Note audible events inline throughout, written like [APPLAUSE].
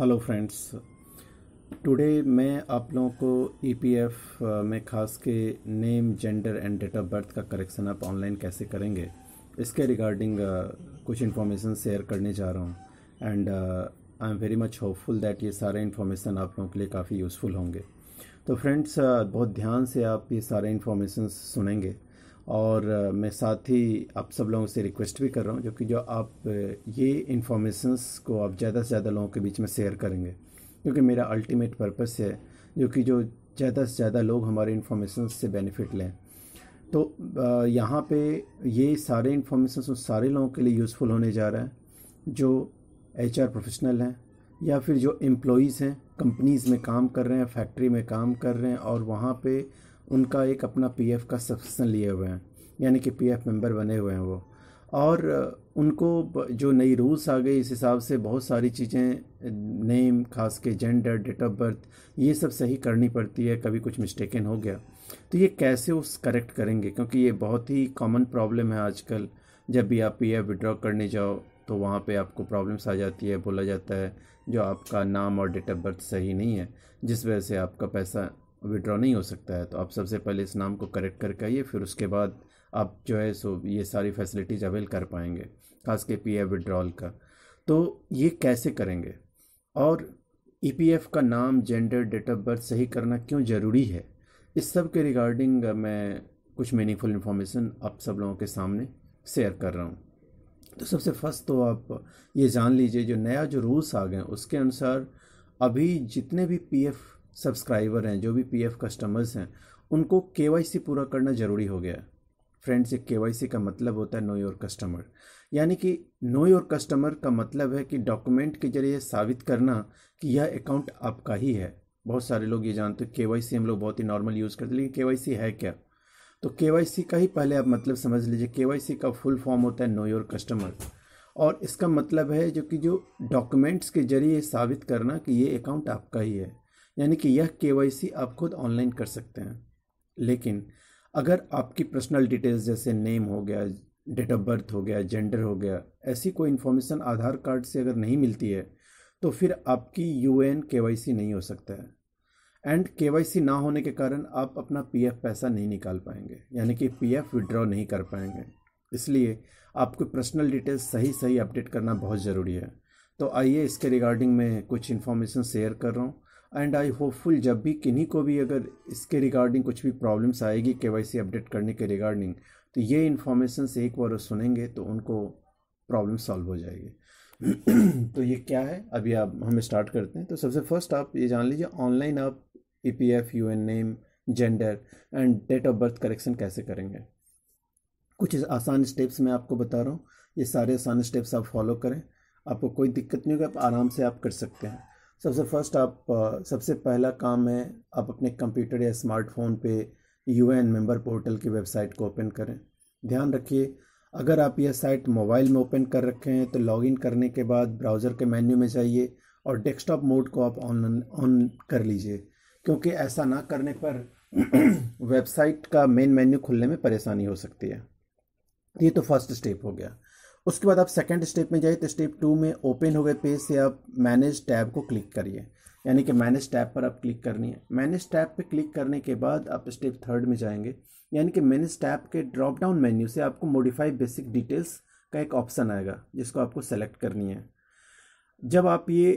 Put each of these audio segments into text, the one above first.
hello friends today मैं आप लोगों को ईपीएफ e uh, में खास के name gender and date of birth का करेक्शन आप ऑनलाइन कैसे करेंगे इसके रिगार्डिंग uh, कुछ इन्फॉर्मेशन शेयर करने जा रहा हूँ and I am very much hopeful that ये सारे इन्फॉर्मेशन आप लोगों के लिए काफ़ी यूज़फुल होंगे तो फ्रेंड्स uh, बहुत ध्यान से आप ये सारे इन्फॉर्मेशन सुनेंगे और मैं साथ ही आप सब लोगों से रिक्वेस्ट भी कर रहा हूँ जो कि जो आप ये इन्फॉर्मेशंस को आप ज़्यादा से ज़्यादा लोगों के बीच में शेयर करेंगे क्योंकि मेरा अल्टीमेट पर्पस है जो कि जो ज़्यादा से ज़्यादा लोग हमारे इन्फॉर्मेशन से बेनिफिट लें तो यहाँ पे ये सारे इन्फॉर्मेशन सारे लोगों के लिए यूज़फुल होने जा रहा है जो एच प्रोफेशनल हैं या फिर जो एम्प्लॉज़ हैं कंपनीज़ में काम कर रहे हैं फैक्ट्री में काम कर रहे हैं और वहाँ पे उनका एक अपना पीएफ का सब्सक्रिप्शन लिए हुए हैं यानी कि पीएफ मेंबर बने हुए हैं वो और उनको जो नई रूल्स आ गई इस हिसाब से बहुत सारी चीज़ें नेम खास के जेंडर डेट ऑफ बर्थ ये सब सही करनी पड़ती है कभी कुछ मिस्टेकन हो गया तो ये कैसे उस करेक्ट करेंगे क्योंकि ये बहुत ही कॉमन प्रॉब्लम है आजकल जब भी आप पी एफ विड्रॉ करने जाओ तो वहाँ पे आपको प्रॉब्लम्स आ जाती है बोला जाता है जो आपका नाम और डेट ऑफ बर्थ सही नहीं है जिस वजह से आपका पैसा विड्रॉ नहीं हो सकता है तो आप सबसे पहले इस नाम को करेक्ट करके आइए फिर उसके बाद आप जो है सो ये सारी फैसिलिटीज अवेल कर पाएंगे खास के पी एफ विड्रॉल का तो ये कैसे करेंगे और ई पी एफ का नाम जेंडर डेट ऑफ बर्थ सही करना क्यों ज़रूरी है इस सब के रिगार्डिंग मैं कुछ मीनिंगफुल इन्फॉर्मेशन आप सब लोगों के सामने शेयर कर रहा हूँ तो सबसे फर्स्ट तो आप ये जान लीजिए जो नया जो रूल्स आ गए उसके अनुसार अभी जितने भी पी एफ़ सब्सक्राइबर हैं जो भी पीएफ कस्टमर्स हैं उनको केवाईसी पूरा करना ज़रूरी हो गया है फ्रेंड्स ये केवाईसी का मतलब होता है नो योर कस्टमर यानी कि नो योर कस्टमर का मतलब है कि डॉक्यूमेंट के जरिए साबित करना कि यह अकाउंट आपका ही है बहुत सारे लोग ये जानते हैं केवाईसी हम लोग बहुत ही नॉर्मल यूज़ करते हैं लेकिन केवाईसी है क्या तो केवाईसी का ही पहले आप मतलब समझ लीजिए केवाईसी का फुल फॉर्म होता है नो योर कस्टमर और इसका मतलब है जो कि जो डॉक्यूमेंट्स के जरिए साबित करना कि ये अकाउंट आपका ही है यानी कि यह के आप खुद ऑनलाइन कर सकते हैं लेकिन अगर आपकी पर्सनल डिटेल्स जैसे नेम हो गया डेट ऑफ बर्थ हो गया जेंडर हो गया ऐसी कोई इन्फॉर्मेशन आधार कार्ड से अगर नहीं मिलती है तो फिर आपकी U N K Y C नहीं हो सकता है एंड के वाई सी ना होने के कारण आप अपना पी एफ पैसा नहीं निकाल पाएंगे यानी कि पी एफ विड्रॉ नहीं कर पाएंगे इसलिए आपको पर्सनल डिटेल्स सही सही अपडेट करना बहुत ज़रूरी है तो आइए इसके रिगार्डिंग में कुछ इन्फॉर्मेशन शेयर कर रहा हूँ एंड आई होपफुल जब भी किन्हीं को भी अगर इसके रिगार्डिंग कुछ भी प्रॉब्लम्स आएगी के वाई सी अपडेट करने के रिगार्डिंग तो ये इन्फॉर्मेशन से एक बार सुनेंगे तो उनको प्रॉब्लम सॉल्व हो जाएगी [CLEARS THROAT] तो ये क्या है अभी आप हम स्टार्ट करते हैं तो सबसे फर्स्ट आप ये जान लीजिए ऑनलाइन आप E P F U N name gender and date of birth correction कैसे करेंगे कुछ आसान स्टेप्स मैं आपको बता रहा हूँ ये सारे आसान स्टेप्स आप फॉलो करें आपको कोई दिक्कत नहीं होगी आप आराम से आप कर सकते हैं सबसे फर्स्ट आप सबसे पहला काम है आप अपने कंप्यूटर या स्मार्टफोन पे यू एन मेम्बर पोर्टल की वेबसाइट को ओपन करें ध्यान रखिए अगर आप यह साइट मोबाइल में ओपन कर रखे हैं तो लॉगिन करने के बाद ब्राउज़र के मेन्यू में जाइए और डेस्कटॉप मोड को आप ऑन ऑन कर लीजिए क्योंकि ऐसा ना करने पर वेबसाइट [CLEARS THROAT] का मेन मेन्यू खुलने में परेशानी हो सकती है ये तो फर्स्ट स्टेप हो गया उसके बाद आप सेकेंड स्टेप में जाइए तो स्टेप टू में ओपन हुए पेज से आप मैनेज टैब को क्लिक करिए यानी कि मैनेज टैब पर आप क्लिक करनी है मैनेज टैब पर क्लिक करने के बाद आप स्टेप थर्ड में जाएंगे यानी कि मैनेज टैब के ड्रॉप डाउन मेन्यू से आपको मॉडिफाई बेसिक डिटेल्स का एक ऑप्शन आएगा जिसको आपको सेलेक्ट करनी है जब आप ये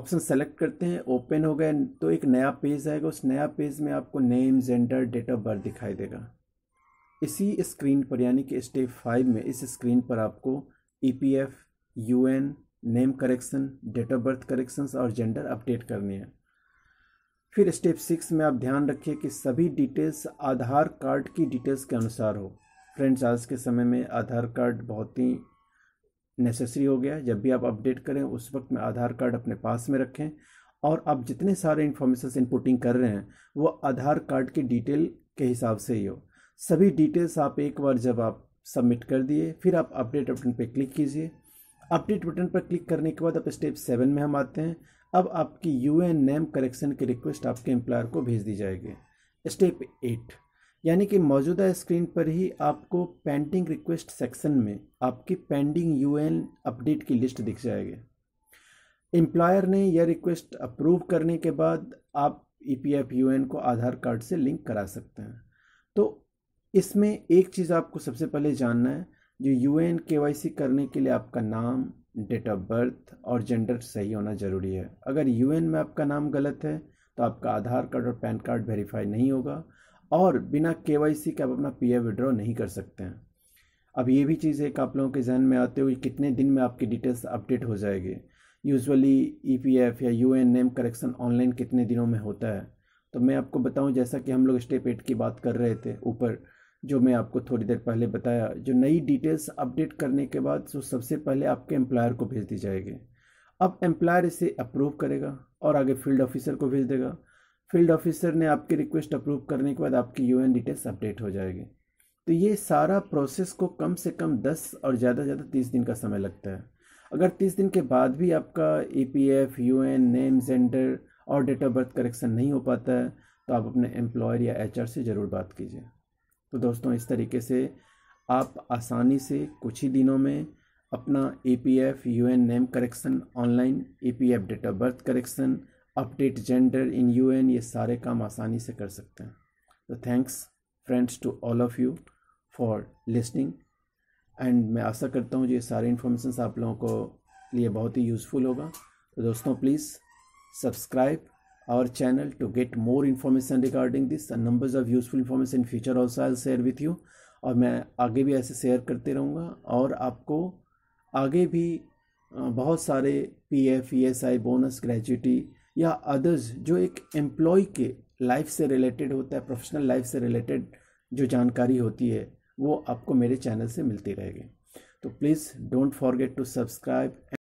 ऑप्शन सेलेक्ट करते हैं ओपन हो गए तो एक नया पेज आएगा उस नया पेज में आपको name gender date of birth दिखाई देगा इसी स्क्रीन पर यानी कि स्टेप फाइव में इस स्क्रीन पर आपको E P F U N name correction date of birth corrections और जेंडर अपडेट करनी है फिर स्टेप सिक्स में आप ध्यान रखिए कि सभी डिटेल्स आधार कार्ड की डिटेल्स के अनुसार हो फ्रेंड्स आज के समय में आधार कार्ड बहुत ही नेसेसरी हो गया जब भी आप अपडेट करें उस वक्त में आधार कार्ड अपने पास में रखें और आप जितने सारे इन्फॉर्मेशन इनपुटिंग कर रहे हैं वो आधार कार्ड की डिटेल के हिसाब से ही हो सभी डिटेल्स आप एक बार जब आप सबमिट कर दिए फिर आप अपडेट बटन पर क्लिक कीजिए अपडेट बटन पर क्लिक करने के बाद आप स्टेप सेवन में हम आते हैं अब आपकी यू एन नेम करेक्शन की रिक्वेस्ट आपके एम्प्लॉयर को भेज दी जाएगी स्टेप एट यानी कि मौजूदा स्क्रीन पर ही आपको पेंडिंग रिक्वेस्ट सेक्शन में आपकी पेंडिंग यू एन अपडेट की लिस्ट दिख जाएगी एम्प्लॉयर ने यह रिक्वेस्ट अप्रूव करने के बाद आप E P F U N को आधार कार्ड से लिंक करा सकते हैं तो इसमें एक चीज़ आपको सबसे पहले जानना है जो यू एन के करने के लिए आपका नाम डेट ऑफ बर्थ और जेंडर सही होना ज़रूरी है अगर यू में आपका नाम गलत है तो आपका आधार कार्ड और पैन कार्ड वेरीफाई नहीं होगा और बिना के वाई सी के आप अपना पी एफ विड्रॉ नहीं कर सकते हैं अब ये भी चीज़ एक आप लोगों के जहन में आते हुए कितने दिन में आपकी डिटेल्स अपडेट हो जाएगी यूजुअली ई पी एफ या U N name correction online कितने दिनों में होता है तो मैं आपको बताऊं जैसा कि हम लोग स्टेप एट की बात कर रहे थे ऊपर जो मैं आपको थोड़ी देर पहले बताया जो नई डिटेल्स अपडेट करने के बाद जो सबसे पहले आपके एम्प्लॉयर को भेज दी जाएगी अब एम्प्लॉयर इसे अप्रूव करेगा और आगे फील्ड ऑफिसर को भेज देगा फील्ड ऑफिसर ने आपकी रिक्वेस्ट अप्रूव करने के बाद आपकी यू डिटेल्स अपडेट हो जाएगी तो ये सारा प्रोसेस को कम से कम दस और ज़्यादा से ज़्यादा तीस दिन का समय लगता है अगर तीस दिन के बाद भी आपका E P F U N name gender और डेट ऑफ बर्थ करेक्शन नहीं हो पाता है तो आप अपने एम्प्लॉयर या एच से ज़रूर बात कीजिए तो दोस्तों इस तरीके से आप आसानी से कुछ ही दिनों में अपना E P F U N name correction online E P F date of birth correction update gender in U N ये सारे काम आसानी से कर सकते हैं तो thanks friends to all of you for listening and मैं आशा करता हूँ जो ये सारे इन्फॉर्मेशन आप लोगों को लिए बहुत ही यूज़फुल होगा तो दोस्तों please subscribe our channel to get more information regarding this and numbers of useful information in future also I'll share with you और मैं आगे भी ऐसे शेयर करते रहूँगा और आपको आगे भी बहुत सारे P F E S I bonus gratuity या अदर्स जो एक एम्प्लॉय के लाइफ से रिलेटेड होता है प्रोफेशनल लाइफ से रिलेटेड जो जानकारी होती है वो आपको मेरे चैनल से मिलती रहेगी तो please don't forget to subscribe